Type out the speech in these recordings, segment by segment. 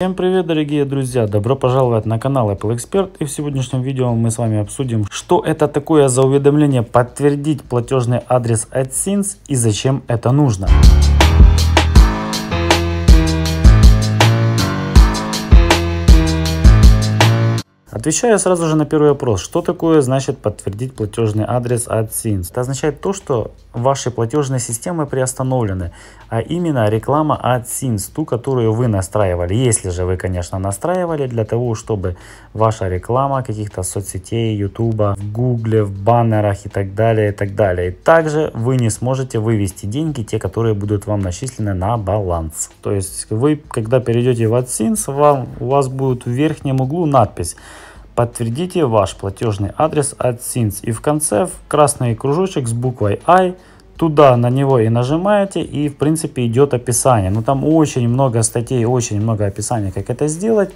Всем привет дорогие друзья, добро пожаловать на канал Apple Expert и в сегодняшнем видео мы с вами обсудим, что это такое за уведомление подтвердить платежный адрес AdSense и зачем это нужно. Отвечаю сразу же на первый вопрос. Что такое значит подтвердить платежный адрес от AdSense? Это означает то, что ваши платежные системы приостановлены, а именно реклама от AdSense, ту, которую вы настраивали. Если же вы, конечно, настраивали для того, чтобы ваша реклама каких-то соцсетей, YouTube, в Google, в баннерах и так далее, и так далее. И также вы не сможете вывести деньги, те, которые будут вам начислены на баланс. То есть вы, когда перейдете в AdSense, вам, у вас будет в верхнем углу надпись Подтвердите ваш платежный адрес от AdSense и в конце в красный кружочек с буквой I туда на него и нажимаете и в принципе идет описание. Но ну, там очень много статей, очень много описаний, как это сделать.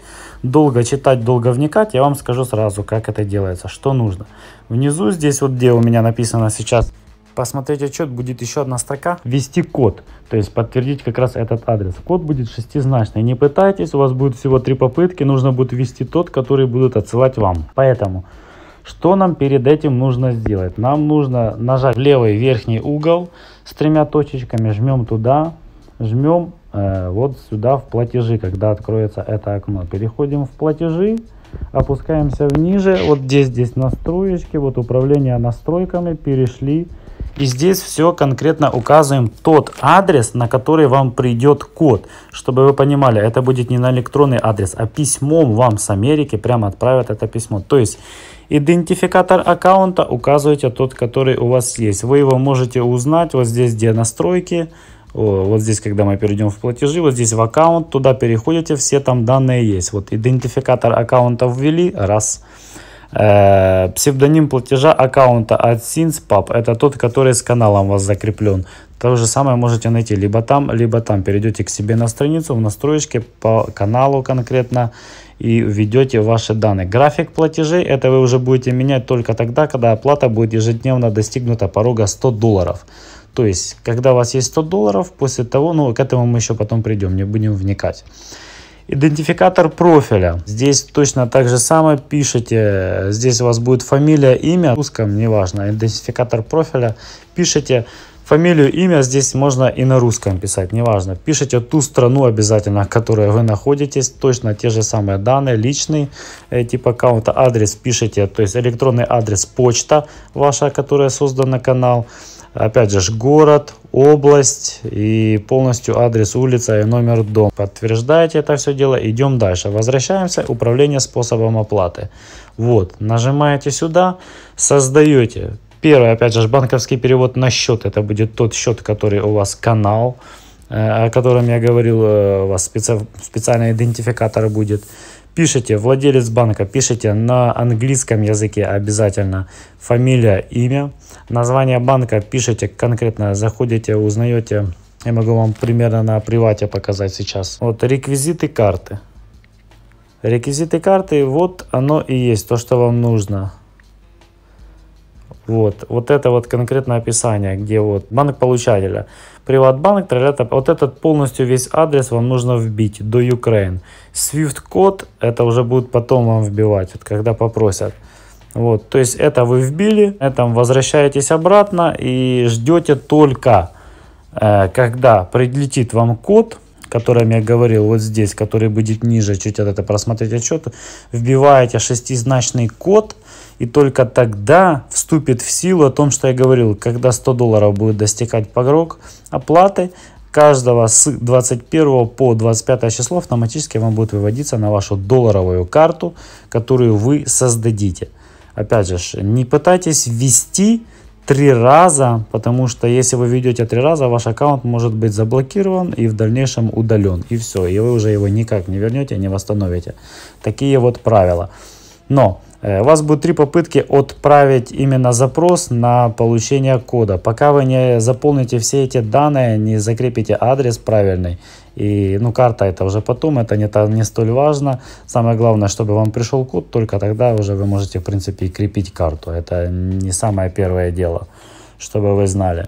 Долго читать, долго вникать. Я вам скажу сразу, как это делается, что нужно. Внизу здесь вот где у меня написано сейчас посмотреть отчет, будет еще одна строка «Ввести код», то есть подтвердить как раз этот адрес. Код будет шестизначный, не пытайтесь, у вас будет всего три попытки, нужно будет ввести тот, который будут отсылать вам. Поэтому, что нам перед этим нужно сделать? Нам нужно нажать левый верхний угол с тремя точечками, жмем туда, жмем э, вот сюда в платежи, когда откроется это окно. Переходим в платежи, опускаемся вниже, вот здесь, здесь настроечки, вот управление настройками, перешли и здесь все конкретно указываем тот адрес, на который вам придет код. Чтобы вы понимали, это будет не на электронный адрес, а письмом вам с Америки прямо отправят это письмо. То есть идентификатор аккаунта указывайте тот, который у вас есть. Вы его можете узнать вот здесь, где настройки. Вот здесь, когда мы перейдем в платежи, вот здесь в аккаунт, туда переходите, все там данные есть. Вот идентификатор аккаунта ввели, раз. Раз. Э, псевдоним платежа аккаунта от SinsPub это тот, который с каналом у вас закреплен. То же самое можете найти либо там, либо там. Перейдете к себе на страницу в настройке по каналу конкретно и введете ваши данные. График платежей это вы уже будете менять только тогда, когда оплата будет ежедневно достигнута порога 100 долларов. То есть, когда у вас есть 100 долларов, после того, ну, к этому мы еще потом придем, не будем вникать. Идентификатор профиля. Здесь точно так же самое пишите. Здесь у вас будет фамилия, имя, в русском, неважно. Идентификатор профиля. Пишите фамилию, имя. Здесь можно и на русском писать, неважно. Пишите ту страну обязательно, в которой вы находитесь. Точно те же самые данные. Личный э, тип аккаунта, адрес пишите. То есть электронный адрес, почта ваша, которая создана канал. Опять же, город, область и полностью адрес улица и номер дома. Подтверждаете это все дело, идем дальше. Возвращаемся, управление способом оплаты. Вот, нажимаете сюда, создаете. Первый, опять же, банковский перевод на счет. Это будет тот счет, который у вас канал, э, о котором я говорил, э, у вас специ... специальный идентификатор будет пишите владелец банка, пишите на английском языке обязательно фамилия, имя, название банка пишите конкретно, заходите, узнаете. Я могу вам примерно на привате показать сейчас. Вот реквизиты карты. Реквизиты карты, вот оно и есть, то, что вам нужно. Вот, вот это вот конкретное описание, где вот банк получателя, приватбанк, троллята, вот этот полностью весь адрес вам нужно вбить до Ukraine. Swift код это уже будет потом вам вбивать, вот, когда попросят. Вот, то есть это вы вбили, этом возвращаетесь обратно и ждете только, э, когда прилетит вам код, котором я говорил вот здесь, который будет ниже, чуть от этого просмотреть отчет, вбиваете шестизначный код, и только тогда вступит в силу о том, что я говорил, когда 100 долларов будет достигать порог оплаты, каждого с 21 по 25 число автоматически вам будет выводиться на вашу долларовую карту, которую вы создадите. Опять же, не пытайтесь ввести три раза, потому что если вы ведете три раза, ваш аккаунт может быть заблокирован и в дальнейшем удален. И все, и вы уже его никак не вернете, не восстановите. Такие вот правила. Но э, у вас будет три попытки отправить именно запрос на получение кода. Пока вы не заполните все эти данные, не закрепите адрес правильный, и, ну, карта это уже потом, это не, это не столь важно. Самое главное, чтобы вам пришел код, только тогда уже вы можете, в принципе, и крепить карту. Это не самое первое дело, чтобы вы знали.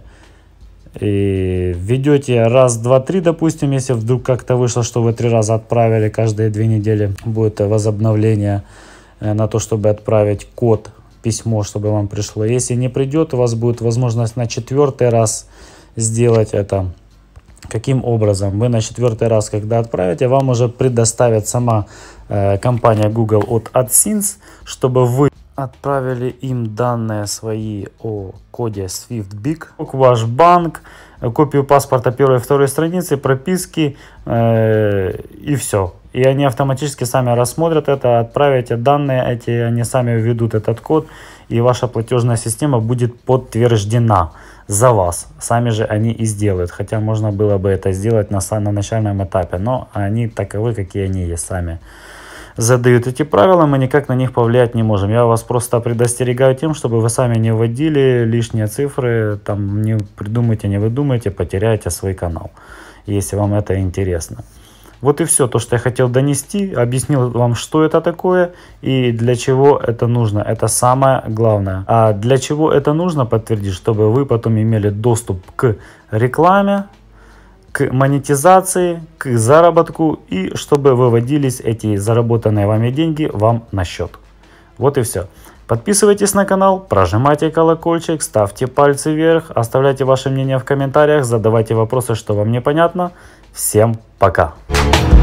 И ведете раз, два, три, допустим, если вдруг как-то вышло, что вы три раза отправили, каждые две недели будет возобновление э, на то, чтобы отправить код, письмо, чтобы вам пришло. Если не придет, у вас будет возможность на четвертый раз сделать это Каким образом? Вы на четвертый раз, когда отправите, вам уже предоставит сама э, компания Google от AdSense, чтобы вы отправили им данные свои о коде SwiftBig, ваш банк, копию паспорта первой и второй страницы, прописки э, и все. И они автоматически сами рассмотрят это, Отправите данные, эти, они сами введут этот код, и ваша платежная система будет подтверждена за вас. Сами же они и сделают, хотя можно было бы это сделать на, на начальном этапе, но они таковы, какие они есть сами задают эти правила, мы никак на них повлиять не можем. Я вас просто предостерегаю тем, чтобы вы сами не вводили лишние цифры, там не придумайте, не выдумайте, потеряете свой канал, если вам это интересно. Вот и все то, что я хотел донести, объяснил вам, что это такое и для чего это нужно. Это самое главное. А для чего это нужно, подтвердить, чтобы вы потом имели доступ к рекламе, к монетизации, к заработку и чтобы выводились эти заработанные вами деньги вам на счет. Вот и все. Подписывайтесь на канал, прожимайте колокольчик, ставьте пальцы вверх, оставляйте ваше мнение в комментариях, задавайте вопросы, что вам непонятно. Всем пока! Пока!